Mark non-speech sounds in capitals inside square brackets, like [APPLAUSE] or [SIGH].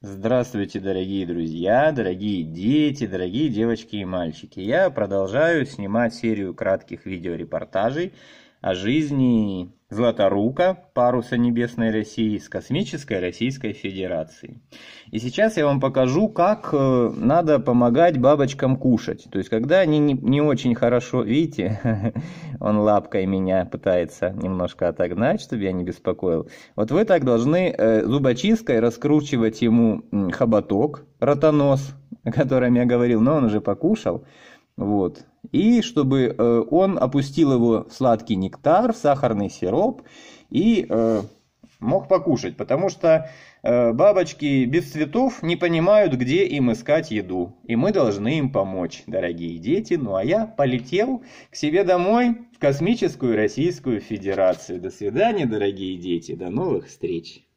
Здравствуйте, дорогие друзья, дорогие дети, дорогие девочки и мальчики. Я продолжаю снимать серию кратких видеорепортажей о жизни Златорука, паруса Небесной России, с космической Российской Федерацией. И сейчас я вам покажу, как э, надо помогать бабочкам кушать. То есть, когда они не, не очень хорошо, видите, [LAUGHS] он лапкой меня пытается немножко отогнать, чтобы я не беспокоил. Вот вы так должны э, зубочисткой раскручивать ему хоботок, ротонос, о котором я говорил, но он уже покушал. Вот. И чтобы э, он опустил его в сладкий нектар, в сахарный сироп и э, мог покушать, потому что э, бабочки без цветов не понимают, где им искать еду. И мы должны им помочь, дорогие дети. Ну а я полетел к себе домой в Космическую Российскую Федерацию. До свидания, дорогие дети. До новых встреч.